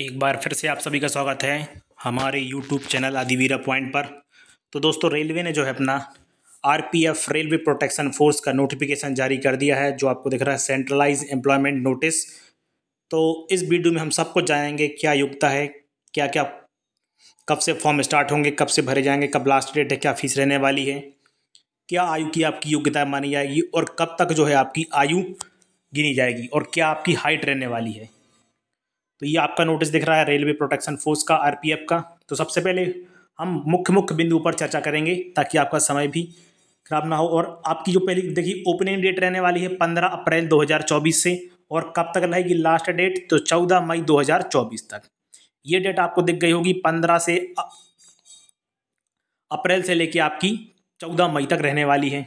एक बार फिर से आप सभी का स्वागत है हमारे यूट्यूब चैनल आदिवीरा पॉइंट पर तो दोस्तों रेलवे ने जो है अपना आरपीएफ रेलवे प्रोटेक्शन फोर्स का नोटिफिकेशन जारी कर दिया है जो आपको दिख रहा है सेंट्रलाइज एम्प्लॉयमेंट नोटिस तो इस वीडियो में हम सबको जानेंगे क्या योग्यता है क्या क्या कब से फॉर्म स्टार्ट होंगे कब से भरे जाएंगे कब लास्ट डेट है क्या फीस रहने वाली है क्या आयु की आपकी योग्यता मानी जाएगी और कब तक जो है आपकी आयु गिनी जाएगी और क्या आपकी हाइट रहने वाली है तो ये आपका नोटिस दिख रहा है रेलवे प्रोटेक्शन फोर्स का आर का तो सबसे पहले हम मुख्य मुख्य बिंदु पर चर्चा करेंगे ताकि आपका समय भी खराब ना हो और आपकी जो पहली देखिए ओपनिंग डेट रहने वाली है पंद्रह अप्रैल 2024 से और कब तक रहेगी लास्ट डेट तो चौदह मई 2024 तक ये डेट आपको दिख गई होगी पंद्रह से अप्रैल से लेके आपकी चौदह मई तक रहने वाली है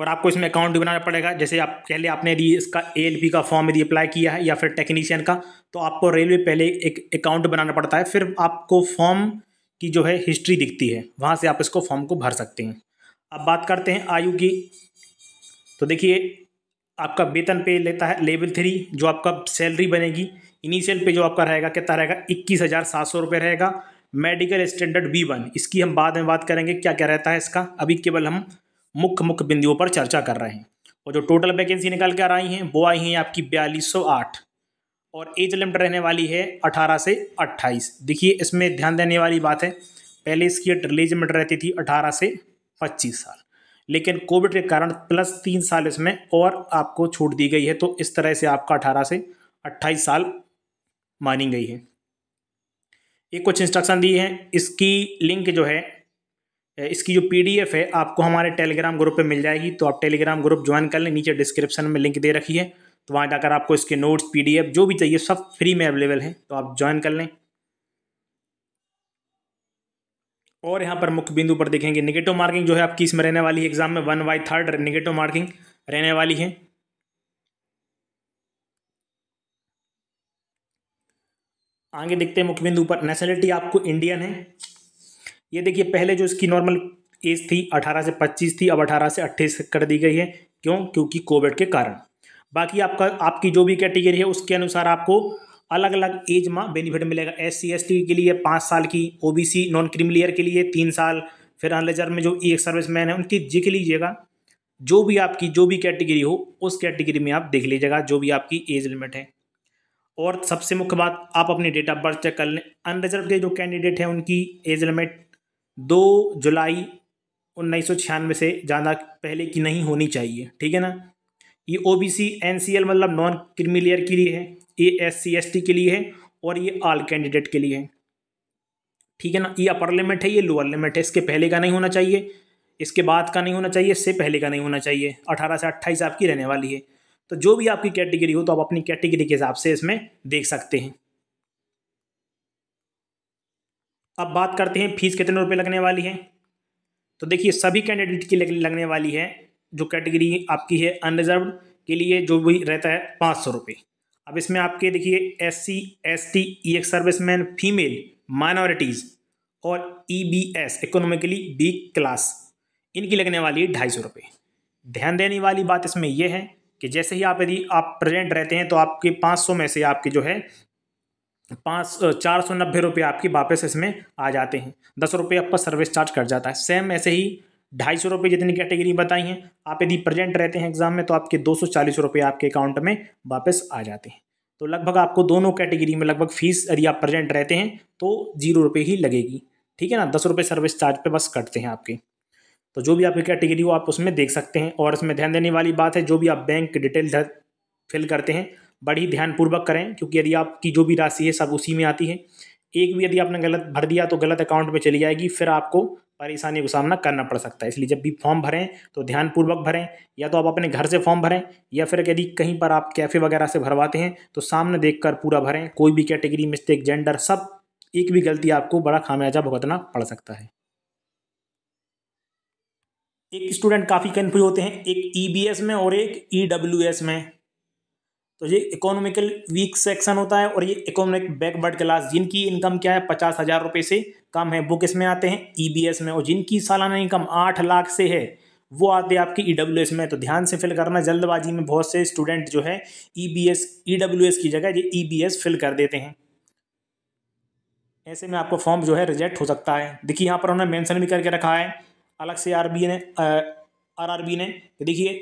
और आपको इसमें अकाउंट भी बनाना पड़ेगा जैसे आप पहले आपने यदि इसका ए का फॉर्म यदि अप्लाई किया है या फिर टेक्नीशियन का तो आपको रेलवे पहले एक अकाउंट बनाना पड़ता है फिर आपको फॉर्म की जो है हिस्ट्री दिखती है वहाँ से आप इसको फॉर्म को भर सकते हैं अब बात करते हैं आयु की तो देखिए आपका वेतन पे लेता है लेवल थ्री जो आपका सैलरी बनेगी इनिशियल पे जो आपका रहेगा कितना रहेगा इक्कीस हज़ार सात सौ रुपये रहेगा मेडिकल स्टैंडर्ड बी वन इसकी हम बाद में बात करेंगे क्या क्या रहता है इसका अभी केवल हम मुख्य मुख्य बिंदुओं पर चर्चा कर रहे हैं और जो टोटल वैकेंसी निकल कर आई हैं वो आई हैं आपकी बयालीस सौ आठ और एज लिमिट रहने वाली है अठारह से अट्ठाईस देखिए इसमें ध्यान देने वाली बात है पहले इसकी एज लिमिट रहती थी अठारह से पच्चीस साल लेकिन कोविड के कारण प्लस तीन साल इसमें और आपको छूट दी गई है तो इस तरह से आपका अठारह से अट्ठाईस साल मानी गई है एक कुछ इंस्ट्रक्शन दिए हैं इसकी लिंक जो है इसकी जो पीडीएफ है आपको हमारे टेलीग्राम ग्रुप पे मिल जाएगी तो आप टेलीग्राम ग्रुप ज्वाइन कर लें नीचे डिस्क्रिप्शन में लिंक दे रखी है तो वहाँ जाकर आपको इसके नोट्स पीडीएफ जो भी चाहिए सब फ्री में अवेलेबल है तो आप ज्वाइन कर लें और यहाँ पर मुख्य बिंदु पर देखेंगे निगेटिव मार्किंग जो है आपकी इसमें रहने वाली है एग्जाम में one by third negative marking रहने वाली है आगे देखते हैं मुख्य बिंदु पर नेशनलिटी आपको इंडियन है ये देखिए पहले जो इसकी नॉर्मल एज थी 18 से 25 थी अब 18 से 28 कर दी गई है क्यों क्योंकि कोविड के कारण बाकी आपका आपकी जो भी कैटेगरी है उसके अनुसार आपको अलग अलग एज में बेनिफिट मिलेगा एस सी के लिए पाँच साल की सी नॉन क्रिमिलियर के लिए तीन साल फिर अनलेजर में जो एक सर्विस मैन है उनकी जिक लीजिएगा जो भी आपकी जो भी कैटेगरी हो उस कैटेगरी में आप देख लीजिएगा जो भी आपकी एज लिमिट है और सबसे मुख्य बात आप अपनी डेट ऑफ बर्थ चेक कर लें अनरिजर्व के जो कैंडिडेट हैं उनकी एज लिमिट दो जुलाई उन्नीस सौ छियानवे से ज़्यादा पहले की नहीं होनी चाहिए ठीक है ना ये O B C N C L मतलब नॉन क्रिमिलियर के लिए है ये एस सी एस टी के लिए है और ये आल कैंडिडेट के लिए है ठीक है ना ये अपर लिमिट है ये लोअर लिमिट है इसके पहले का नहीं होना चाहिए इसके बाद का नहीं होना चाहिए इससे पहले का नहीं होना चाहिए अठारह से अट्ठाईस आपकी रहने वाली है तो जो भी आपकी कैटेगरी हो तो आप अपनी कैटेगरी के हिसाब से इसमें देख सकते हैं अब बात करते हैं फीस कितने रुपये लगने वाली है तो देखिए सभी कैंडिडेट की लगने वाली है जो कैटेगरी आपकी है अनरिजर्व के लिए जो भी रहता है पाँच सौ रुपये अब इसमें आपके देखिए S C S T E X serviceman female minorities और E B S economically B class इनकी लगने वाली है ढाई सौ रुपये ध्यान देने वाली बात इसमें यह है कि जैसे ही आप यदि आप प्रेजेंट रहते हैं तो आपके पाँच सौ में से आपके जो है पाँच चार सौ नब्बे रुपये आपके वापस इसमें आ जाते हैं दस रुपये आपका सर्विस चार्ज कट जाता है सेम ऐसे ही ढाई सौ रुपये जितनी कैटेगरी बताई हैं आप यदि प्रेजेंट रहते हैं एग्जाम में तो आपके दो सौ चालीस रुपये आपके अकाउंट में वापस आ जाते हैं तो लगभग आपको दोनों कैटेगरी में लगभग फीस यदि आप प्रेजेंट रहते हैं तो जीरो रुपये ही लगेगी ठीक है ना दस रुपये सर्विस चार्ज पर बस कटते हैं आपके तो जो भी आपकी कैटेगरी हो आप उसमें देख सकते हैं और इसमें ध्यान देने वाली बात है जो भी आप बैंक की डिटेल फिल करते हैं बड़ी ध्यानपूर्वक करें क्योंकि यदि आपकी जो भी राशि है सब उसी में आती है एक भी यदि आपने गलत भर दिया तो गलत अकाउंट में चली जाएगी फिर आपको परेशानी का सामना करना पड़ सकता है इसलिए जब भी फॉर्म भरें तो ध्यानपूर्वक भरें या तो आप अपने घर से फॉर्म भरें या फिर यदि कहीं पर आप कैफ़े वगैरह से भरवाते हैं तो सामने देखकर पूरा भरें कोई भी कैटेगरी मिस्टेक जेंडर सब एक भी गलती आपको बड़ा खामियाजा भुगतना पड़ सकता है एक स्टूडेंट काफ़ी कन्फ्यूज होते हैं एक ई e में और एक ई e में तो ये इकोनॉमिकल वीक सेक्शन होता है और ये इकोनॉमिक बैकवर्ड क्लास जिनकी इनकम क्या है पचास हज़ार रुपये से कम है वो किस में आते हैं ईबीएस e में और जिनकी सालाना इनकम आठ लाख से है वो आते हैं आपकी ईडब्ल्यूएस e में तो ध्यान से फिल करना जल्दबाजी में बहुत से स्टूडेंट जो है ईबीएस ईडब्ल्यूएस की जगह ये ईबीएस e फिल कर देते हैं ऐसे में आपका फॉर्म जो है रिजेक्ट हो सकता है देखिए यहाँ पर उन्होंने मेंशन भी करके रखा है अलग से आर ने आर ने देखिए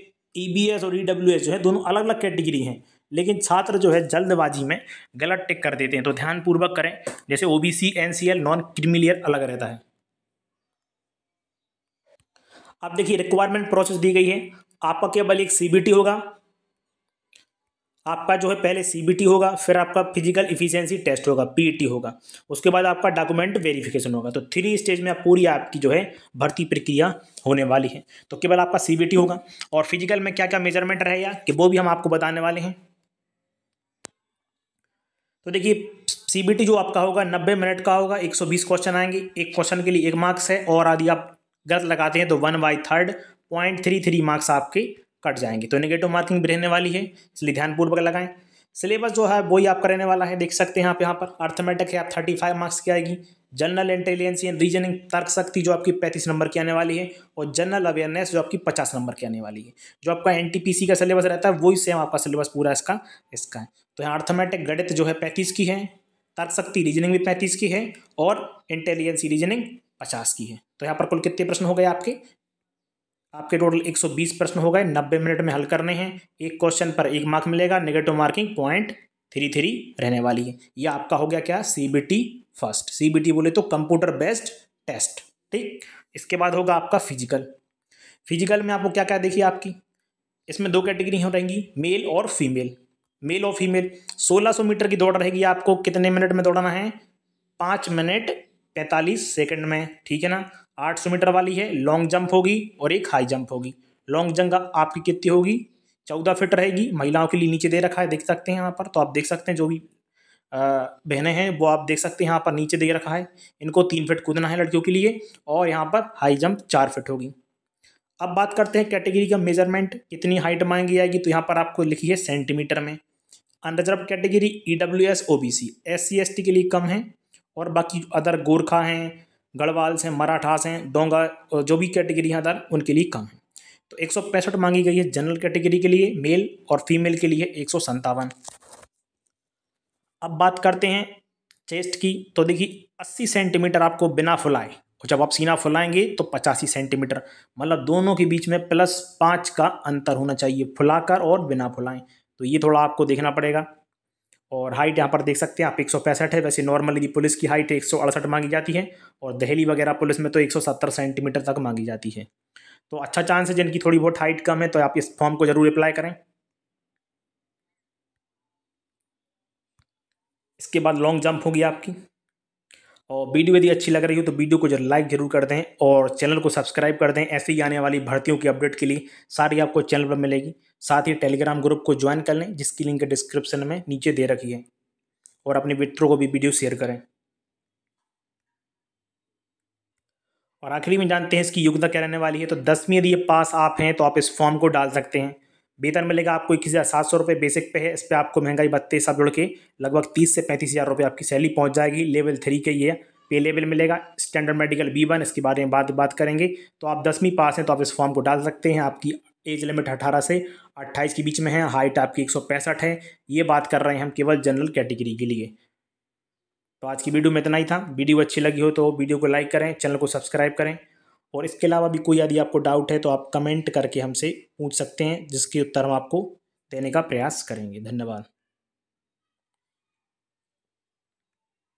ई और ई जो है दोनों अलग अलग कैटेगरी हैं लेकिन छात्र जो है जल्दबाजी में गलत टिक कर देते हैं तो ध्यानपूर्वक करें जैसे O B C N C L non creamy layer अलग रहता है आप देखिए रिक्वायरमेंट प्रोसेस दी गई है आपका केवल एक सीबीटी होगा आपका जो है पहले सीबीटी होगा फिर आपका फिजिकल इफिशियंसी टेस्ट होगा टी e होगा उसके बाद आपका डॉक्यूमेंट वेरिफिकेशन होगा तो थ्री स्टेज में पूरी आपकी जो है भर्ती प्रक्रिया होने वाली है तो केवल आपका सीबीटी होगा और फिजिकल में क्या क्या मेजरमेंट रहेगा कि वो भी हम आपको बताने वाले हैं तो देखिए सीबीटी जो आपका होगा नब्बे मिनट का होगा एक सौ बीस क्वेश्चन आएंगे एक क्वेश्चन के लिए एक मार्क्स है और यदि आप गलत लगाते हैं तो one by third point three three marks आपके कट जाएंगे तो नेगेटिव मार्किंग भी रहने वाली है इसलिए ध्यानपूर्वक लगाएं सिलेबस जो है वही आपका रहने वाला है देख सकते हैं आप यहाँ पर अर्थमेटिक है आप थर्टी फाइव मार्क्स की आएगी जनरल इंटेलिजेंस एंड रीजनिंग तर्क शक्ति जो आपकी पैंतीस नंबर की आने वाली है और जनरल अवेयरनेस जो आपकी पचास नंबर की आने वाली है जो आपका एन का सिलेबस रहता है वही सेम आपका सिलेबस पूरा इसका इसका है तो यहाँ अर्थमेटिक गणित जो है पैंतीस की है तर्क शक्ति रीजनिंग भी पैंतीस की है और इंटेलिजेंसी रीजनिंग पचास की है तो यहाँ पर कुल कितने प्रश्न हो गए आपके आपके टोटल 120 प्रश्न हो गए 90 मिनट में हल करने हैं एक क्वेश्चन पर एक मार्क मिलेगा negative marking point three three रहने वाली है ये आपका हो गया क्या सीबीटी फर्स्ट सीबीटी बोले तो कंप्यूटर बेस्ड टेस्ट ठीक इसके बाद होगा आपका फिजिकल फिजिकल में आपको क्या क्या देखिए आपकी इसमें दो कैटेगरी हो रहेंगी मेल और फीमेल मेल और फीमेल 1600 मीटर की दौड़ रहेगी आपको कितने मिनट में दौड़ना है पाँच मिनट पैंतालीस सेकेंड में ठीक है ना सौ मीटर वाली है लॉन्ग जंप होगी और एक हाई जंप होगी लॉन्ग जंप आपकी कितनी होगी चौदह फिट रहेगी महिलाओं के लिए नीचे दे रखा है देख सकते हैं यहाँ पर तो आप देख सकते हैं जो भी बहनें हैं वो आप देख सकते हैं यहाँ पर नीचे दे रखा है इनको तीन फिट कूदना है लड़कियों के लिए और यहाँ पर हाई जंप चार फिट होगी अब बात करते हैं कैटेगरी का मेजरमेंट कितनी हाइट मांगी जाएगी तो यहाँ पर आपको लिखी है सेंटीमीटर में unreserve category E W S O B C S C S T के लिए कम है और बाकी अदर गोरखा हैं गढ़वाल्स हैं मराठास हैं डोंगा जो भी कैटेगरी हैं अदर उनके लिए कम है तो एक मांगी गई है जनरल कैटेगरी के लिए मेल और फीमेल के लिए एक अब बात करते हैं चेस्ट की तो देखिए 80 सेंटीमीटर आपको बिना फुलाए और जब आप सीना फुलाएंगे तो 85 सेंटीमीटर मतलब दोनों के बीच में प्लस पाँच का अंतर होना चाहिए फुलाकर और बिना फुलाएं तो ये थोड़ा आपको देखना पड़ेगा और हाइट यहाँ पर देख सकते हैं आप एक है वैसे नॉर्मली पुलिस की हाइट एक मांगी जाती है और दहली वगैरह पुलिस में तो सत्तर सेंटीमीटर तक मांगी जाती है तो अच्छा चांस है जिनकी थोड़ी बहुत हाइट कम है तो आप इस फॉर्म को ज़रूर अप्लाई करें इसके बाद लॉन्ग जंप होगी आपकी और वीडियो यदि अच्छी लग रही हो तो वीडियो को जरूर लाइक जरूर कर दें और चैनल को सब्सक्राइब कर दें ऐसे ही आने वाली भर्तियों की अपडेट के लिए सारी आपको चैनल पर मिलेगी साथ ही टेलीग्राम ग्रुप को ज्वाइन कर लें जिसकी लिंक डिस्क्रिप्शन में नीचे दे रखी है और अपने मित्रों को भी वीडियो शेयर करें और आखिरी में जानते हैं इसकी योग्यता क्या रहने वाली है तो दसवीं यदि ये पास आप हैं तो आप इस फॉर्म को डाल सकते हैं वेतन मिलेगा आपको इक्कीस हज़ार सात सौ रुपये बेसिक पे है इस पर आपको महंगाई बत्ते सब जुड़ के लगभग तीस से पैंतीस हज़ार रुपये आपकी सैलरी पहुंच जाएगी लेवल थ्री के ये पे लेवल मिलेगा स्टैंडर्ड मेडिकल बी वन इसके बारे में बात बात करेंगे तो आप दसवीं पास हैं तो आप इस फॉर्म को डाल सकते हैं आपकी एज लिमिट अठारह से अट्ठाईस के बीच में है हाइट आपकी एक है ये बात कर रहे हैं हम केवल जनरल कैटेगरी के लिए तो आज की वीडियो में इतना ही था वीडियो अच्छी लगी हो तो वीडियो को लाइक करें चैनल को सब्सक्राइब करें और इसके अलावा भी कोई यदि आपको डाउट है तो आप कमेंट करके हमसे पूछ सकते हैं जिसके उत्तर हम आपको देने का प्रयास करेंगे धन्यवाद